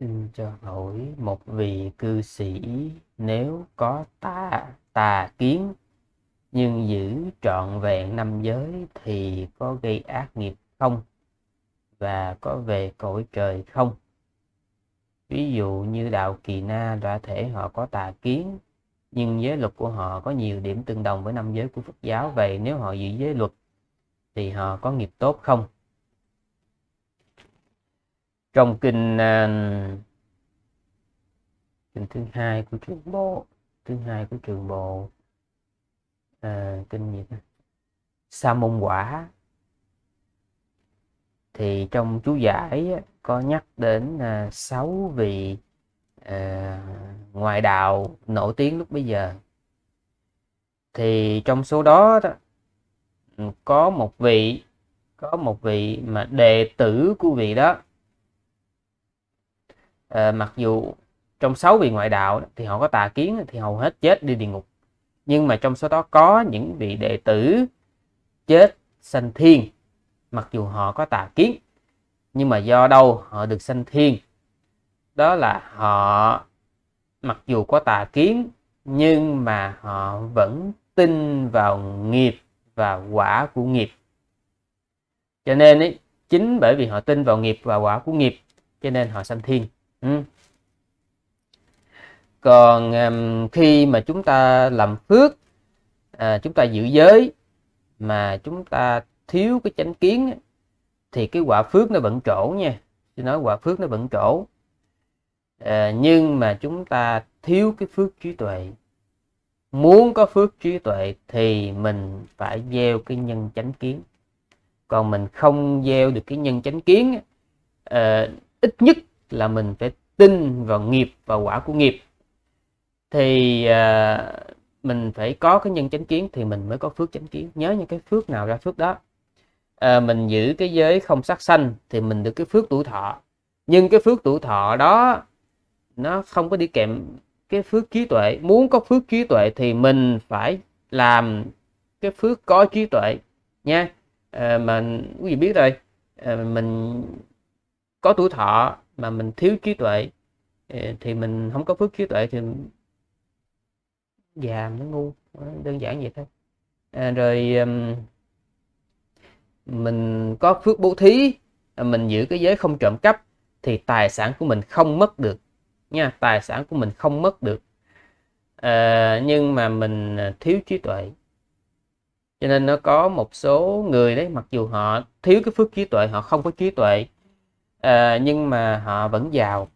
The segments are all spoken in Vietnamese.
xin cho hỏi một vị cư sĩ nếu có tà tà kiến nhưng giữ trọn vẹn năm giới thì có gây ác nghiệp không và có về cõi trời không ví dụ như đạo kỳ na đã thể họ có tà kiến nhưng giới luật của họ có nhiều điểm tương đồng với năm giới của phật giáo vậy nếu họ giữ giới luật thì họ có nghiệp tốt không trong kinh uh, kinh thứ hai của trường bộ thứ hai của trường bộ à, kinh gì ta sa môn quả thì trong chú giải có nhắc đến à, sáu à, vị à, ngoại đạo nổi tiếng lúc bây giờ thì trong số đó, đó có một vị có một vị mà đệ tử của vị đó Ờ, mặc dù trong sáu vị ngoại đạo thì họ có tà kiến thì hầu hết chết đi địa ngục nhưng mà trong số đó có những vị đệ tử chết sanh thiên mặc dù họ có tà kiến nhưng mà do đâu họ được sanh thiên đó là họ mặc dù có tà kiến nhưng mà họ vẫn tin vào nghiệp và quả của nghiệp cho nên ấy, chính bởi vì họ tin vào nghiệp và quả của nghiệp cho nên họ sanh thiên Ừ. còn um, khi mà chúng ta làm phước à, chúng ta giữ giới mà chúng ta thiếu cái chánh kiến thì cái quả phước nó vẫn trổ nha tôi nói quả phước nó vẫn trổ à, nhưng mà chúng ta thiếu cái phước trí tuệ muốn có phước trí tuệ thì mình phải gieo cái nhân chánh kiến còn mình không gieo được cái nhân chánh kiến à, ít nhất là mình phải tin vào nghiệp và quả của nghiệp thì à, mình phải có cái nhân chánh kiến thì mình mới có phước chánh kiến nhớ những cái phước nào ra phước đó à, mình giữ cái giới không sát sanh thì mình được cái phước tuổi thọ nhưng cái phước tuổi thọ đó nó không có đi kèm cái phước trí tuệ muốn có phước trí tuệ thì mình phải làm cái phước có trí tuệ nha à, mà quý vị biết rồi à, mình có tuổi thọ mà mình thiếu trí tuệ ờ, thì mình không có phước trí tuệ thì già nó ngu đơn giản vậy thôi à, rồi mình có phước bố thí à, mình giữ cái giới không trộm cắp thì tài sản của mình không mất được nha tài sản của mình không mất được à, nhưng mà mình à, thiếu trí tuệ cho nên nó có một số người đấy mặc dù họ thiếu cái phước trí tuệ họ không có trí tuệ à, nhưng mà họ vẫn giàu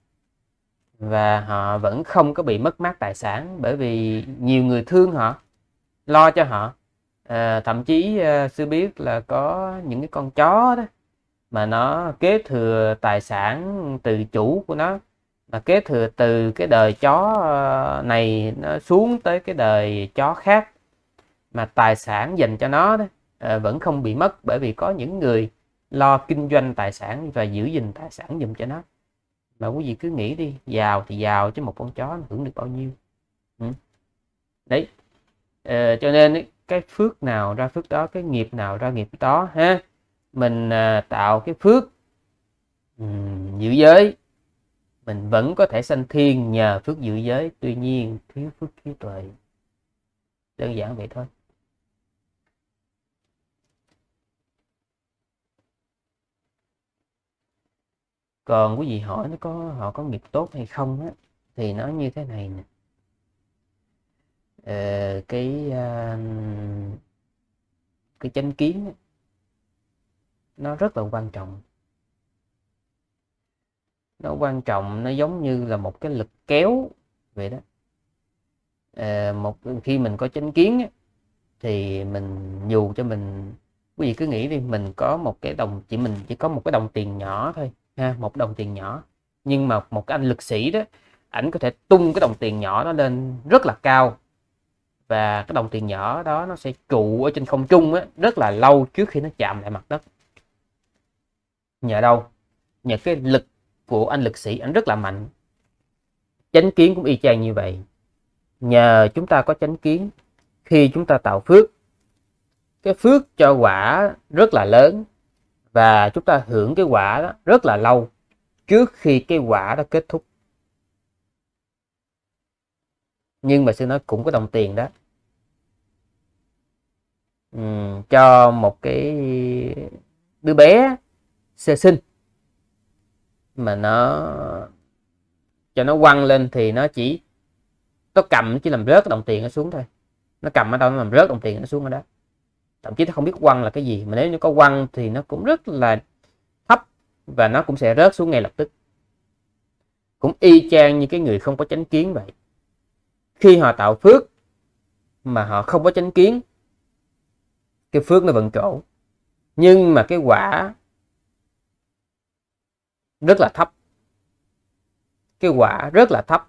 và họ vẫn không có bị mất mát tài sản bởi vì nhiều người thương họ lo cho họ à, thậm chí à, sư biết là có những cái con chó đó mà nó kế thừa tài sản từ chủ của nó mà kế thừa từ cái đời chó này nó xuống tới cái đời chó khác mà tài sản dành cho nó đó, à, vẫn không bị mất bởi vì có những người lo kinh doanh tài sản và giữ gìn tài sản dùm cho nó mà quý vị cứ nghĩ đi giàu thì giàu chứ một con chó nó hưởng được bao nhiêu ừ. đấy ờ, cho nên cái phước nào ra phước đó cái nghiệp nào ra nghiệp đó ha mình à, tạo cái phước ừ, giới mình vẫn có thể sanh thiên nhờ phước dự giới tuy nhiên thiếu phước trí tuệ đơn giản vậy thôi còn quý vị hỏi nó có họ có nghiệp tốt hay không á, thì nó như thế này nè ờ, cái à, cái chánh kiến á, nó rất là quan trọng nó quan trọng nó giống như là một cái lực kéo vậy đó à, một khi mình có chánh kiến á, thì mình dù cho mình quý vị cứ nghĩ đi mình có một cái đồng chỉ mình chỉ có một cái đồng tiền nhỏ thôi ha, một đồng tiền nhỏ nhưng mà một cái anh lực sĩ đó ảnh có thể tung cái đồng tiền nhỏ nó lên rất là cao và cái đồng tiền nhỏ đó nó sẽ trụ ở trên không trung á, rất là lâu trước khi nó chạm lại mặt đất nhờ đâu nhờ cái lực của anh lực sĩ ảnh rất là mạnh chánh kiến cũng y chang như vậy nhờ chúng ta có chánh kiến khi chúng ta tạo phước cái phước cho quả rất là lớn và chúng ta hưởng cái quả đó rất là lâu trước khi cái quả đó kết thúc nhưng mà sư nói cũng có đồng tiền đó ừ, cho một cái đứa bé sơ sinh mà nó cho nó quăng lên thì nó chỉ nó cầm chỉ làm rớt đồng tiền nó xuống thôi nó cầm ở đâu nó làm rớt đồng tiền nó xuống ở đó thậm chí nó không biết quăng là cái gì mà nếu như có quăng thì nó cũng rất là thấp và nó cũng sẽ rớt xuống ngay lập tức cũng y chang như cái người không có chánh kiến vậy khi họ tạo phước mà họ không có chánh kiến cái phước nó vẫn chỗ nhưng mà cái quả rất là thấp cái quả rất là thấp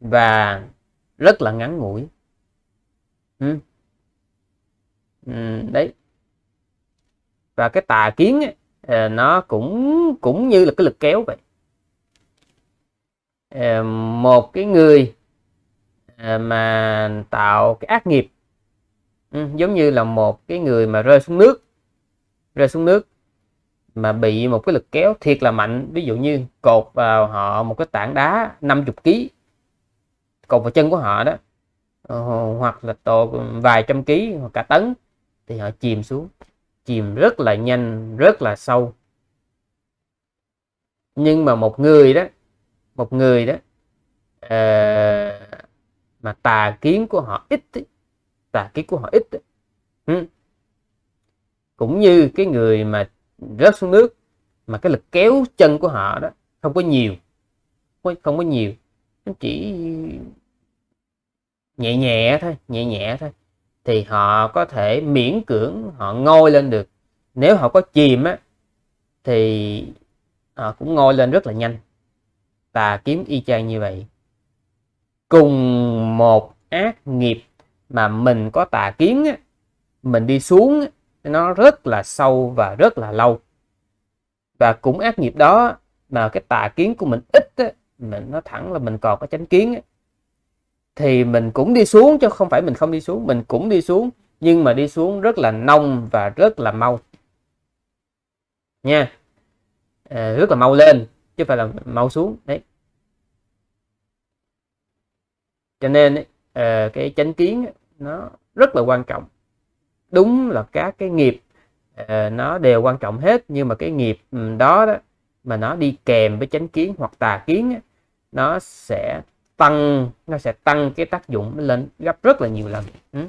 và rất là ngắn ngủi ừ. Ừ, đấy và cái tà kiến ấy, ờ, nó cũng cũng như là cái lực kéo vậy ờ, một cái người ờ, mà tạo cái ác nghiệp ừ, giống như là một cái người mà rơi xuống nước rơi xuống nước mà bị một cái lực kéo thiệt là mạnh ví dụ như cột vào họ một cái tảng đá 50 kg cột vào chân của họ đó hoặc là tổ vài trăm ký hoặc cả tấn thì họ chìm xuống chìm rất là nhanh rất là sâu nhưng mà một người đó một người đó uh, mà tà kiến của họ ít ấy, tà kiến của họ ít ấy. cũng như cái người mà rớt xuống nước mà cái lực kéo chân của họ đó không có nhiều không có, nhiều chỉ nhẹ nhẹ thôi nhẹ nhẹ thôi thì họ có thể miễn cưỡng họ ngôi lên được nếu họ có chìm á thì họ cũng ngôi lên rất là nhanh tà kiếm y chang như vậy cùng một ác nghiệp mà mình có tà kiến á, mình đi xuống nó rất là sâu và rất là lâu và cũng ác nghiệp đó mà cái tà kiến của mình ít á, mình nó thẳng là mình còn có chánh kiến á, thì mình cũng đi xuống chứ không phải mình không đi xuống mình cũng đi xuống nhưng mà đi xuống rất là nông và rất là mau nha à, rất là mau lên chứ phải là mau xuống đấy cho nên à, cái chánh kiến nó rất là quan trọng đúng là các cái nghiệp à, nó đều quan trọng hết nhưng mà cái nghiệp ừ, đó, đó mà nó đi kèm với chánh kiến hoặc tà kiến nó sẽ tăng nó sẽ tăng cái tác dụng lên gấp rất là nhiều lần ừ.